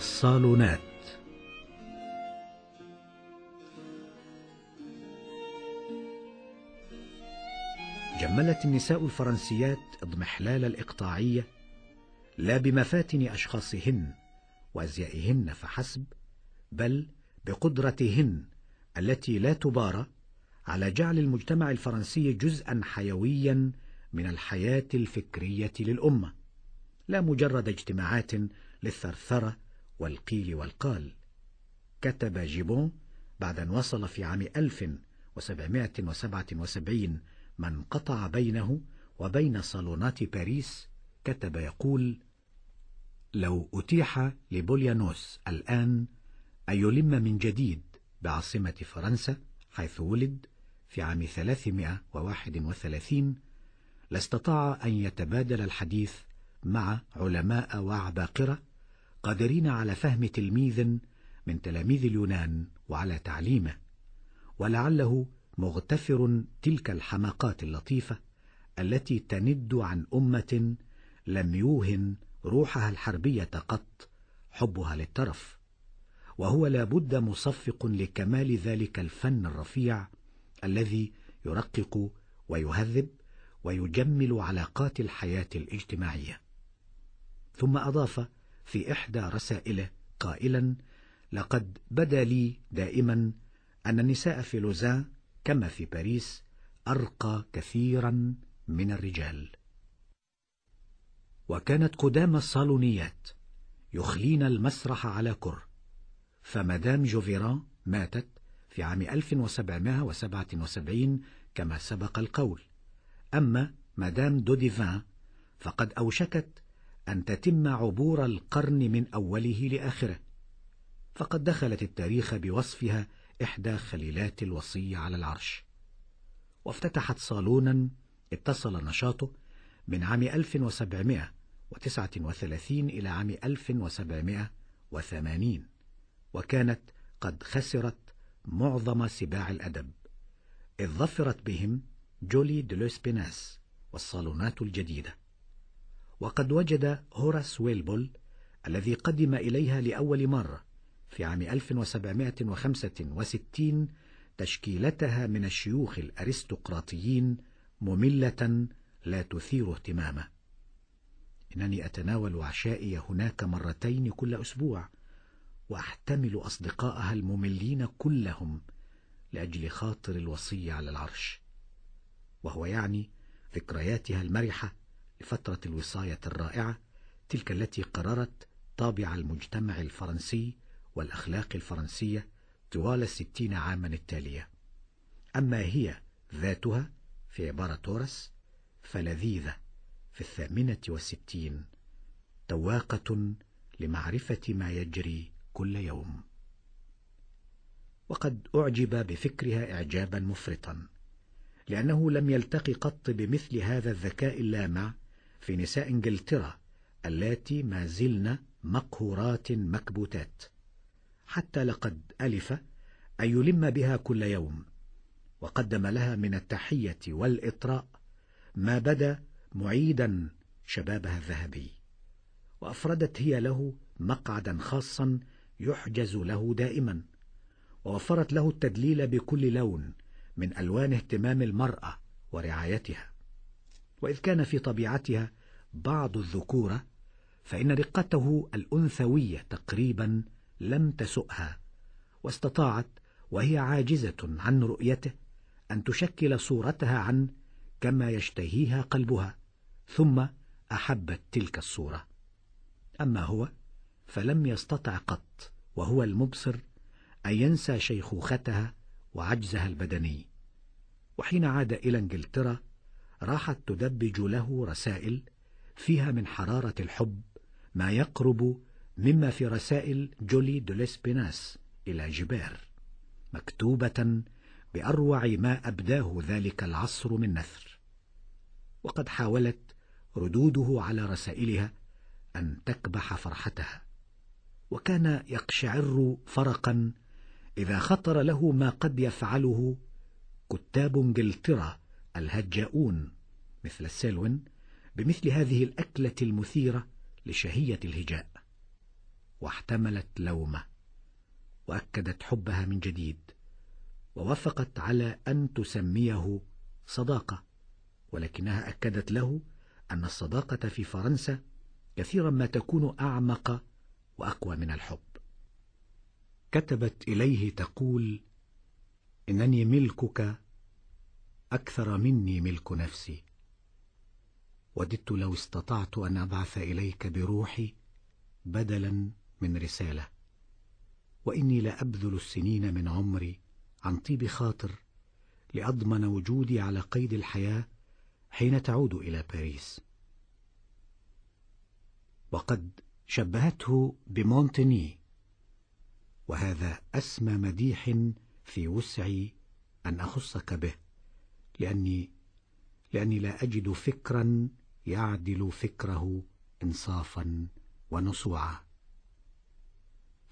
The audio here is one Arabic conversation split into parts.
الصالونات جملت النساء الفرنسيات اضمحلال الإقطاعية لا بمفاتن أشخاصهن وأزيائهن فحسب بل بقدرتهن التي لا تبارى على جعل المجتمع الفرنسي جزءا حيويا من الحياة الفكرية للأمة لا مجرد اجتماعات للثرثرة والقيل والقال كتب جيبون بعد أن وصل في عام 1777 من قطع بينه وبين صالونات باريس كتب يقول لو أتيح لبوليانوس الآن أن يلم من جديد بعاصمة فرنسا حيث ولد في عام 331 لاستطاع أن يتبادل الحديث مع علماء وعباقرة قادرين على فهم تلميذ من تلاميذ اليونان وعلى تعليمه ولعله مغتفر تلك الحماقات اللطيفة التي تند عن أمة لم يوهن روحها الحربية قط حبها للترف وهو لابد مصفق لكمال ذلك الفن الرفيع الذي يرقق ويهذب ويجمل علاقات الحياة الاجتماعية ثم أضاف في إحدى رسائله قائلا لقد بدا لي دائما أن النساء في لوزان كما في باريس أرقى كثيرا من الرجال وكانت قدام الصالونيات يخلين المسرح على كر فمدام جوفيران ماتت في عام 1777 كما سبق القول أما مدام دوديفان فقد أوشكت أن تتم عبور القرن من أوله لآخره فقد دخلت التاريخ بوصفها إحدى خليلات الوصي على العرش وافتتحت صالونا اتصل نشاطه من عام 1739 إلى عام 1780 وكانت قد خسرت معظم سباع الأدب إذ ظفرت بهم جولي دلوس بيناس والصالونات الجديدة وقد وجد هوراس ويلبول الذي قدم إليها لأول مرة في عام 1765 تشكيلتها من الشيوخ الأرستقراطيين مملة لا تثير اهتمامه إنني أتناول عشائي هناك مرتين كل أسبوع وأحتمل أصدقائها المملين كلهم لأجل خاطر الوصي على العرش وهو يعني ذكرياتها المرحة لفترة الوصاية الرائعة تلك التي قررت طابع المجتمع الفرنسي والأخلاق الفرنسية طوال الستين عاما التالية أما هي ذاتها في عبارة تورس فلذيذة في الثامنة والستين تواقة لمعرفة ما يجري كل يوم وقد أعجب بفكرها إعجابا مفرطا لأنه لم يلتقي قط بمثل هذا الذكاء اللامع في نساء انجلترا اللاتي ما زلن مقهورات مكبوتات حتى لقد ألف أن يلم بها كل يوم وقدم لها من التحية والإطراء ما بدا معيدا شبابها الذهبي وأفردت هي له مقعدا خاصا يحجز له دائما ووفرت له التدليل بكل لون من ألوان اهتمام المرأة ورعايتها وإذ كان في طبيعتها بعض الذكورة فإن رقته الأنثوية تقريبا لم تسؤها واستطاعت وهي عاجزة عن رؤيته أن تشكل صورتها عن كما يشتهيها قلبها ثم أحبت تلك الصورة أما هو فلم يستطع قط وهو المبصر أن ينسى شيخوختها وعجزها البدني وحين عاد إلى إنجلترا راحت تدبج له رسائل فيها من حرارة الحب ما يقرب مما في رسائل جولي دوليسبيناس إلى جبير مكتوبة بأروع ما أبداه ذلك العصر من نثر وقد حاولت ردوده على رسائلها أن تكبح فرحتها وكان يقشعر فرقا إذا خطر له ما قد يفعله كتاب انجلترا الهجاؤون مثل السلون بمثل هذه الأكلة المثيرة لشهية الهجاء واحتملت لومه وأكدت حبها من جديد ووافقت على أن تسميه صداقة ولكنها أكدت له أن الصداقة في فرنسا كثيرا ما تكون أعمق وأقوى من الحب كتبت إليه تقول إنني ملكك أكثر مني ملك نفسي وددت لو استطعت أن أبعث إليك بروحي بدلا من رسالة وإني لأبذل السنين من عمري عن طيب خاطر لأضمن وجودي على قيد الحياة حين تعود إلى باريس وقد شبهته بمونتني وهذا أسمى مديح في وسعي أن أخصك به لأني لأني لا أجد فكرا يعدل فكره إنصافا ونصوعا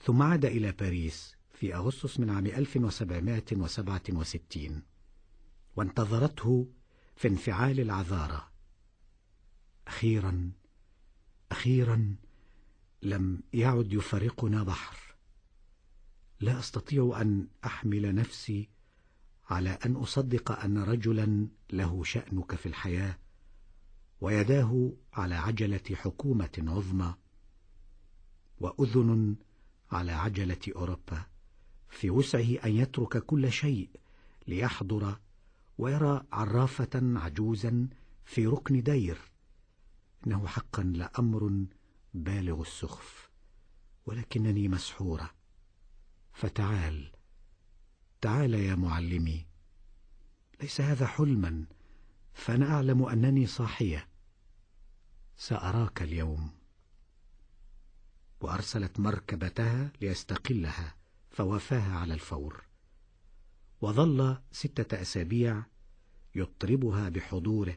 ثم عاد إلى باريس في أغسطس من عام 1767 وانتظرته في انفعال العذارة أخيرا أخيرا لم يعد يفارقنا بحر لا أستطيع أن أحمل نفسي على أن أصدق أن رجلا له شأنك في الحياة ويداه على عجلة حكومة عظمى وأذن على عجلة أوروبا في وسعه أن يترك كل شيء ليحضر ويرى عرافة عجوزا في ركن دير إنه حقا لأمر بالغ السخف ولكنني مسحورة فتعال تعال يا معلمي ليس هذا حلما فأنا أعلم أنني صاحية سأراك اليوم وأرسلت مركبتها ليستقلها فوافاها على الفور وظل ستة أسابيع يطربها بحضوره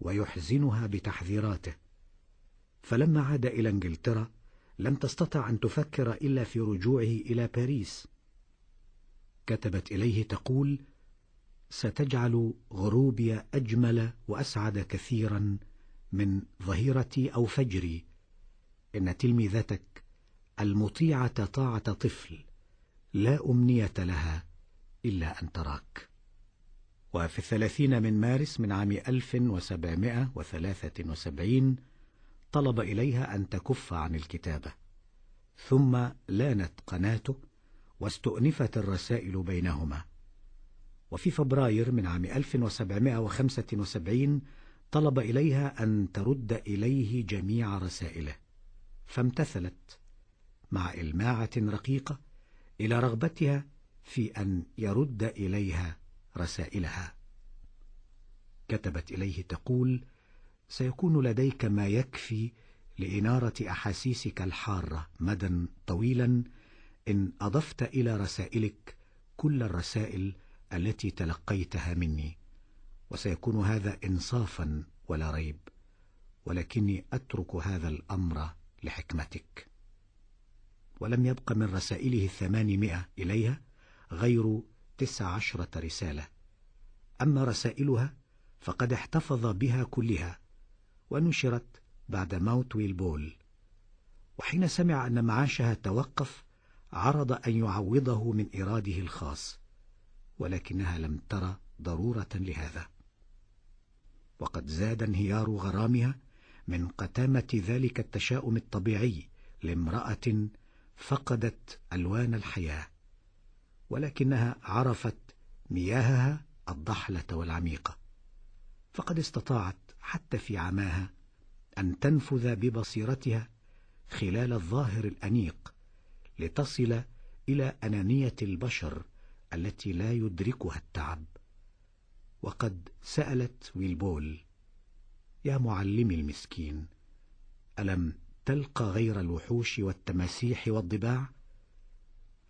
ويحزنها بتحذيراته فلما عاد إلى إنجلترا لم تستطع أن تفكر إلا في رجوعه إلى باريس كتبت إليه تقول ستجعل غروبي أجمل وأسعد كثيرا من ظهيرتي أو فجري إن تلميذتك المطيعة طاعة طفل لا أمنية لها إلا أن تراك وفي الثلاثين من مارس من عام 1773 طلب إليها أن تكف عن الكتابة ثم لانت قناته واستؤنفت الرسائل بينهما وفي فبراير من عام 1775 طلب إليها أن ترد إليه جميع رسائله فامتثلت مع إلماعة رقيقة إلى رغبتها في أن يرد إليها رسائلها كتبت إليه تقول سيكون لديك ما يكفي لإنارة أحاسيسك الحارة مدى طويلا إن أضفت إلى رسائلك كل الرسائل التي تلقيتها مني وسيكون هذا إنصافا ولا ريب ولكني أترك هذا الأمر لحكمتك ولم يبق من رسائله الثمانمائة إليها غير تسع عشرة رسالة أما رسائلها فقد احتفظ بها كلها ونشرت بعد موت ويلبول وحين سمع أن معاشها توقف عرض أن يعوضه من إراده الخاص ولكنها لم ترى ضرورة لهذا وقد زاد انهيار غرامها من قتامة ذلك التشاؤم الطبيعي لامرأة فقدت ألوان الحياة ولكنها عرفت مياهها الضحلة والعميقة فقد استطاعت حتى في عماها أن تنفذ ببصيرتها خلال الظاهر الأنيق لتصل إلى أنانية البشر التي لا يدركها التعب وقد سألت ويلبول يا معلمي المسكين ألم تلقى غير الوحوش والتماسيح والضباع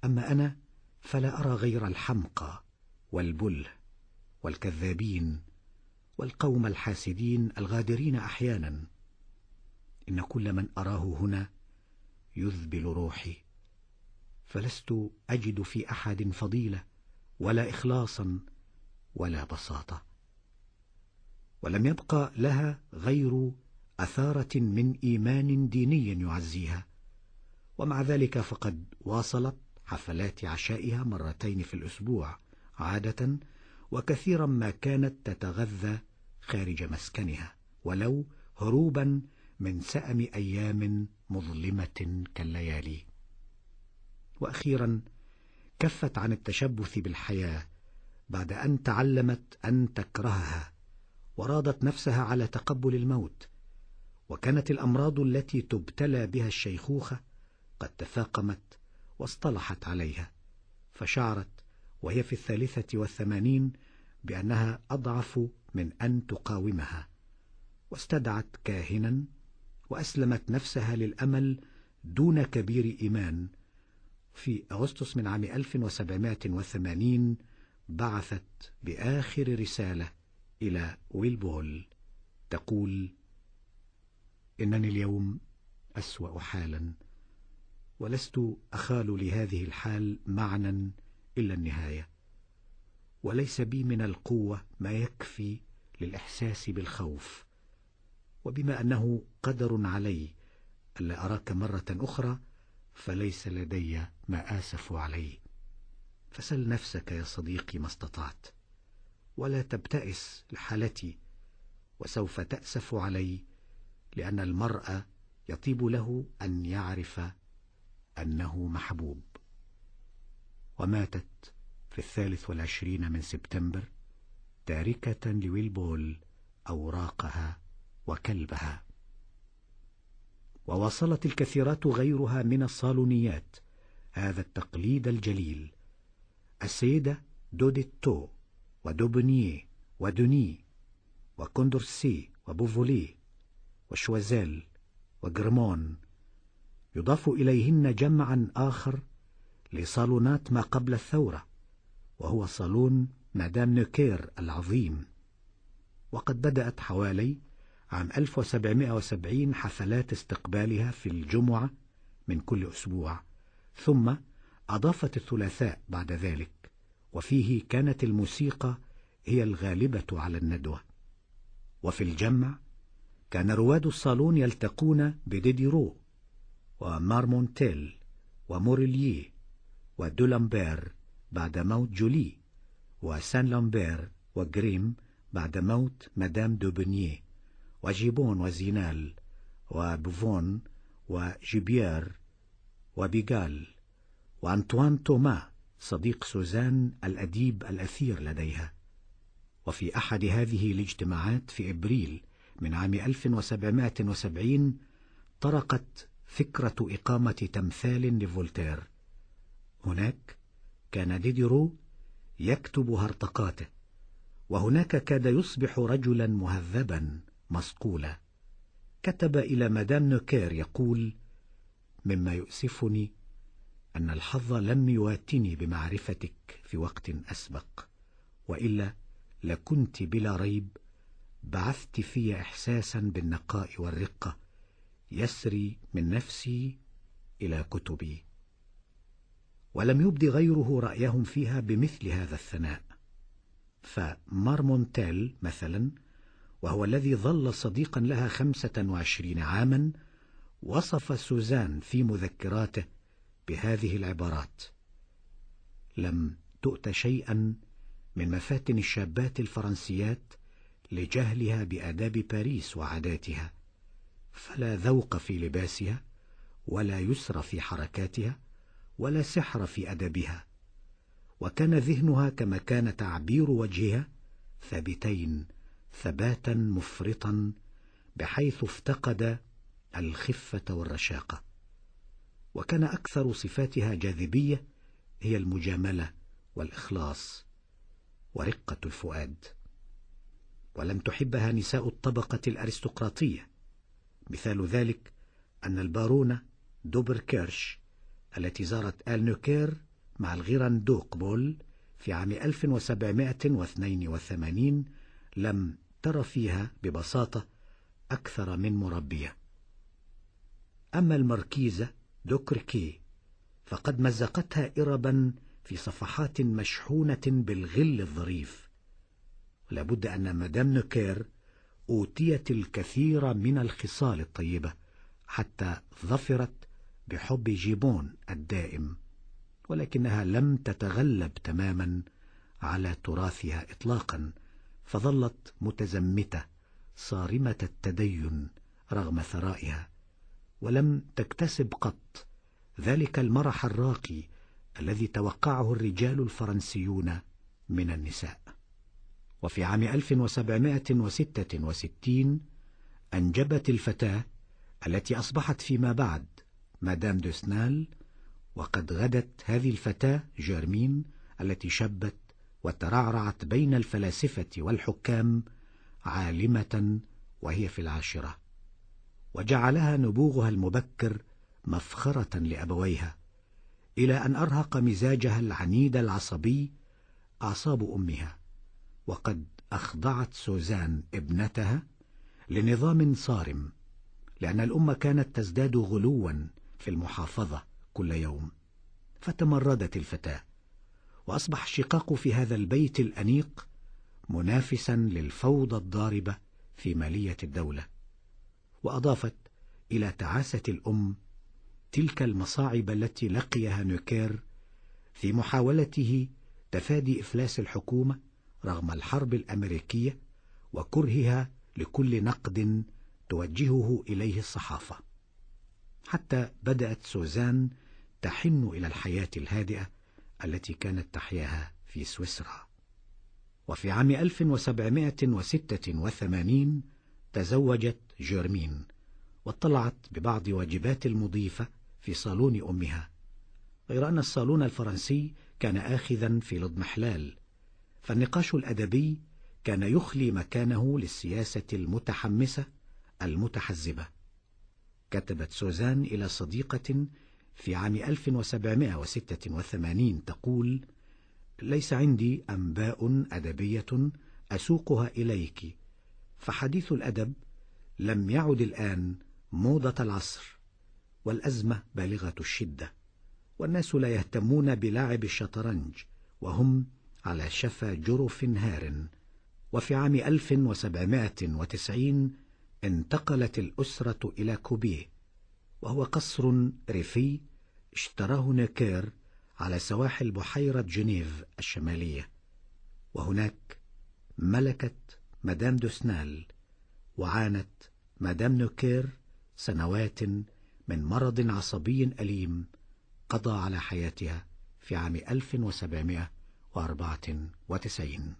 أما أنا فلا أرى غير الحمقى والبله والكذابين والقوم الحاسدين الغادرين أحيانا إن كل من أراه هنا يذبل روحي فلست أجد في أحد فضيلة ولا إخلاصا ولا بساطة ولم يبقى لها غير أثارة من إيمان ديني يعزيها ومع ذلك فقد واصلت حفلات عشائها مرتين في الأسبوع عادة وكثيرا ما كانت تتغذى خارج مسكنها ولو هروبا من سأم أيام مظلمة كالليالي وأخيرا كفت عن التشبث بالحياة بعد أن تعلمت أن تكرهها وراضت نفسها على تقبل الموت وكانت الأمراض التي تبتلى بها الشيخوخة قد تفاقمت واصطلحت عليها فشعرت وهي في الثالثة والثمانين بأنها أضعف من أن تقاومها واستدعت كاهنا وأسلمت نفسها للأمل دون كبير إيمان في أغسطس من عام 1780 بعثت بآخر رسالة إلى ويلبول تقول إنني اليوم أسوأ حالا ولست أخال لهذه الحال معنا إلا النهاية وليس بي من القوة ما يكفي للإحساس بالخوف وبما أنه قدر علي ألا أراك مرة أخرى فليس لدي ما آسف عليه فسل نفسك يا صديقي ما استطعت ولا تبتئس لحالتي وسوف تأسف علي لأن المرء يطيب له أن يعرف أنه محبوب وماتت في الثالث والعشرين من سبتمبر تاركة لويلبول أوراقها وكلبها وواصلت الكثيرات غيرها من الصالونيات هذا التقليد الجليل السيدة دوديتو ودوبنيه ودوني وكوندورسي وبوفولي وشوازيل وجرمون يضاف إليهن جمعا آخر لصالونات ما قبل الثورة وهو صالون مدام نوكير العظيم وقد بدأت حوالي عام 1770 حفلات استقبالها في الجمعة من كل أسبوع ثم أضافت الثلاثاء بعد ذلك وفيه كانت الموسيقى هي الغالبة على الندوة وفي الجمع كان رواد الصالون يلتقون بديديرو ومارمونتيل وموريلييه ودولامبير بعد موت جولي وسان لامبير وغريم بعد موت مدام دوبنييه وجيبون وزينال وبوفون وجيبير وبيغال وأنطوان توما صديق سوزان الأديب الأثير لديها وفي أحد هذه الاجتماعات في إبريل من عام 1770 طرقت فكرة إقامة تمثال لفولتير هناك كان ديديرو يكتب هرطقاته وهناك كاد يصبح رجلا مهذبا مصقولة كتب إلى مدام نوكير يقول مما يؤسفني أن الحظ لم يواتني بمعرفتك في وقت أسبق وإلا لكنت بلا ريب بعثت في إحساسا بالنقاء والرقة يسري من نفسي إلى كتبي ولم يبدي غيره رأيهم فيها بمثل هذا الثناء فمارمونتيل مثلا وهو الذي ظل صديقا لها خمسة وعشرين عاما وصف سوزان في مذكراته بهذه العبارات لم تؤت شيئا من مفاتن الشابات الفرنسيات لجهلها بآداب باريس وعاداتها فلا ذوق في لباسها ولا يسر في حركاتها ولا سحر في أدبها وكان ذهنها كما كان تعبير وجهها ثابتين ثباتا مفرطا بحيث افتقد الخفة والرشاقة وكان أكثر صفاتها جاذبية هي المجاملة والإخلاص ورقة الفؤاد ولم تحبها نساء الطبقة الأرستقراطية مثال ذلك أن البارونة دوبر كيرش التي زارت آل نوكير مع دوق بول في عام 1782 لم تر فيها ببساطة أكثر من مربية أما المركيزة دوكركي فقد مزقتها إربا في صفحات مشحونة بالغل الظريف لابد أن مدام نوكير أوتيت الكثير من الخصال الطيبة حتى ظفرت بحب جيبون الدائم ولكنها لم تتغلب تماما على تراثها إطلاقا فظلت متزمتة صارمة التدين رغم ثرائها ولم تكتسب قط ذلك المرح الراقي الذي توقعه الرجال الفرنسيون من النساء وفي عام 1766 أنجبت الفتاة التي أصبحت فيما بعد مادام دوسنال وقد غدت هذه الفتاة جيرمين التي شبت وترعرعت بين الفلاسفة والحكام عالمة وهي في العاشرة وجعلها نبوغها المبكر مفخرة لأبويها إلى أن أرهق مزاجها العنيد العصبي أعصاب أمها وقد أخضعت سوزان ابنتها لنظام صارم لأن الأم كانت تزداد غلوا في المحافظة كل يوم فتمردت الفتاة وأصبح الشقاق في هذا البيت الأنيق منافسا للفوضى الضاربة في مالية الدولة وأضافت إلى تعاسة الأم تلك المصاعب التي لقيها نوكير في محاولته تفادي إفلاس الحكومة رغم الحرب الأمريكية وكرهها لكل نقد توجهه إليه الصحافة حتى بدأت سوزان تحن إلى الحياة الهادئة التي كانت تحياها في سويسرا وفي عام 1786 تزوجت جيرمين واطلعت ببعض واجبات المضيفة في صالون أمها غير أن الصالون الفرنسي كان آخذا في الاضمحلال فالنقاش الأدبي كان يخلي مكانه للسياسة المتحمسة المتحزبة كتبت سوزان إلى صديقة في عام 1786 تقول ليس عندي أنباء أدبية أسوقها إليك فحديث الأدب لم يعد الآن موضة العصر والأزمة بالغة الشدة والناس لا يهتمون بلعب الشطرنج وهم على شفا جرف هار وفي عام 1790 انتقلت الأسرة إلى كوبيه وهو قصر ريفي اشتراه ناكير على سواحل بحيرة جنيف الشمالية وهناك ملكت مدام دوسنال وعانت مدام نوكير سنوات من مرض عصبي أليم قضى على حياتها في عام 1794